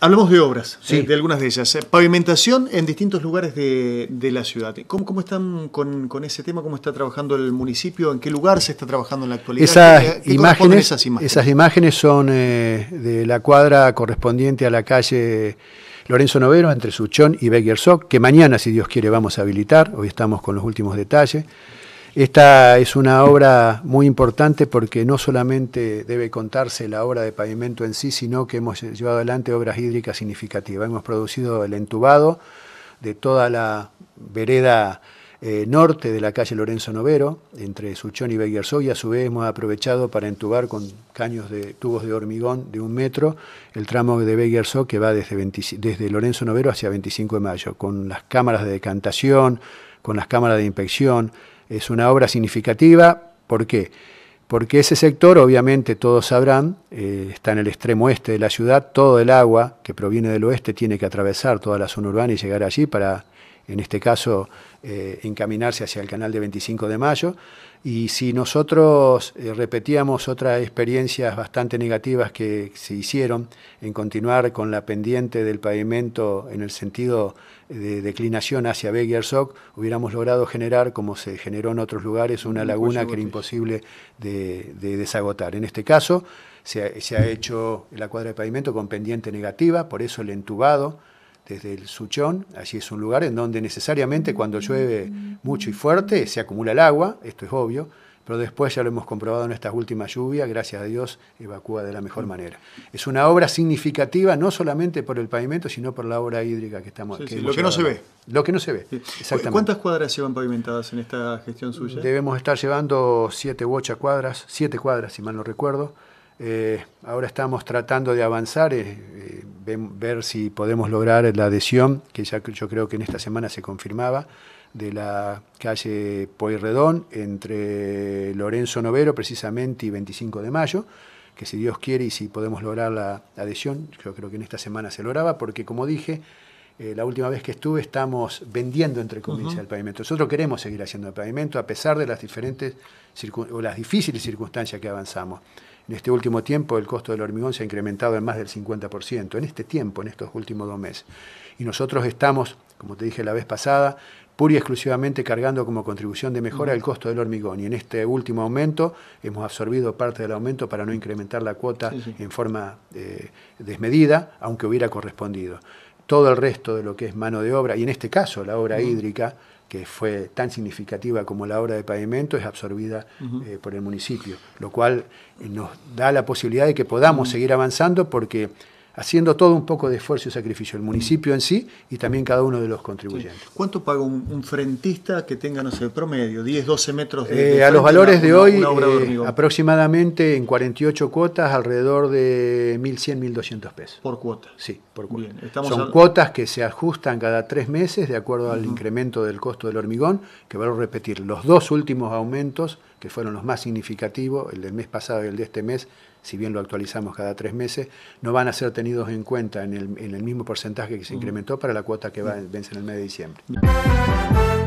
Hablamos de obras, eh, de algunas de ellas. Eh, pavimentación en distintos lugares de, la ciudad. ¿Cómo, están con, ese tema? ¿Cómo está trabajando el municipio? ¿En qué lugar se está trabajando en la actualidad? Esas, imágenes, esas imágenes, esas imágenes? son eh, de la cuadra correspondiente a la calle Lorenzo Novero, entre Suchón y Beguersoc, que mañana, si Dios quiere, vamos a habilitar. Hoy estamos con los últimos detalles. Esta es una obra muy importante porque no solamente debe contarse la obra de pavimento en sí, sino que hemos llevado adelante obras hídricas significativas. Hemos producido el entubado de toda la vereda eh, norte de la calle Lorenzo Novero, entre Suchón y Beguersó, y a su vez hemos aprovechado para entubar con caños de tubos de hormigón de un metro el tramo de Beguersó que va desde, desde Lorenzo Novero hacia 25 de mayo, con las cámaras de decantación, con las cámaras de inspección, es una obra significativa, ¿por qué? Porque ese sector, obviamente todos sabrán, eh, está en el extremo este de la ciudad, todo el agua que proviene del oeste tiene que atravesar toda la zona urbana y llegar allí para en este caso eh, encaminarse hacia el canal de 25 de mayo. Y si nosotros eh, repetíamos otras experiencias bastante negativas que se hicieron en continuar con la pendiente del pavimento en el sentido de declinación hacia Beggersock, hubiéramos logrado generar, como se generó en otros lugares, una laguna que era imposible de, desagotar. En este caso, se se ha hecho la cuadra de pavimento con pendiente negativa, por eso el entubado desde el Suchón. Allí es un lugar en donde necesariamente cuando llueve mucho y fuerte se acumula el agua, esto es obvio, pero después ya lo hemos comprobado en estas últimas lluvias, gracias a Dios evacúa de la mejor mm. manera. Es una obra significativa no solamente por el pavimento, sino por la obra hídrica que estamos... haciendo. lo que no se ve. Lo que no se ve, exactamente. ¿Cuántas cuadras llevan pavimentadas en esta gestión suya? Debemos estar llevando siete u ocho cuadras, siete cuadras si mal no recuerdo. Eh, ahora estamos tratando de avanzar. Eh, eh, ver si podemos lograr la adhesión, que ya yo creo que en esta semana se confirmaba, de la calle Poirredón entre Lorenzo Novero precisamente y 25 de mayo, que si Dios quiere y si podemos lograr la adhesión, yo creo que en esta semana se lograba, porque como dije, eh, la última vez que estuve estamos vendiendo, entre comillas, el pavimento. Nosotros queremos seguir haciendo el pavimento a pesar de las diferentes o las difíciles circunstancias que avanzamos. En este último tiempo el costo del hormigón se ha incrementado en más del 50%, en este tiempo, en estos últimos dos meses. Y nosotros estamos, como te dije la vez pasada, pura y exclusivamente cargando como contribución de mejora el costo del hormigón. Y en este último aumento hemos absorbido parte del aumento para no incrementar la cuota en forma eh, desmedida, aunque hubiera correspondido todo el resto de lo que es mano de obra, y en este caso la obra hídrica, que fue tan significativa como la obra de pavimento, es absorbida eh, por el municipio, lo cual nos da la posibilidad de que podamos seguir avanzando porque haciendo todo un poco de esfuerzo y sacrificio, el municipio en sí y también cada uno de los contribuyentes. ¿Cuánto paga un, frontista frentista que tenga, no sé, promedio, 10, 12 metros eh, de... a los valores de hoy, eh, aproximadamente en 48 cuotas, alrededor de 1.100, 1.200 pesos. ¿Por cuota? Sí, por cuota. Son cuotas que se ajustan cada tres meses de acuerdo al incremento del costo del hormigón, que a repetir, los dos últimos aumentos que fueron los más significativos, el del mes pasado y el de este mes, si bien lo actualizamos cada tres meses, no van a ser tenidos en cuenta en el, mismo porcentaje que se incrementó para la cuota que vence en el mes de diciembre.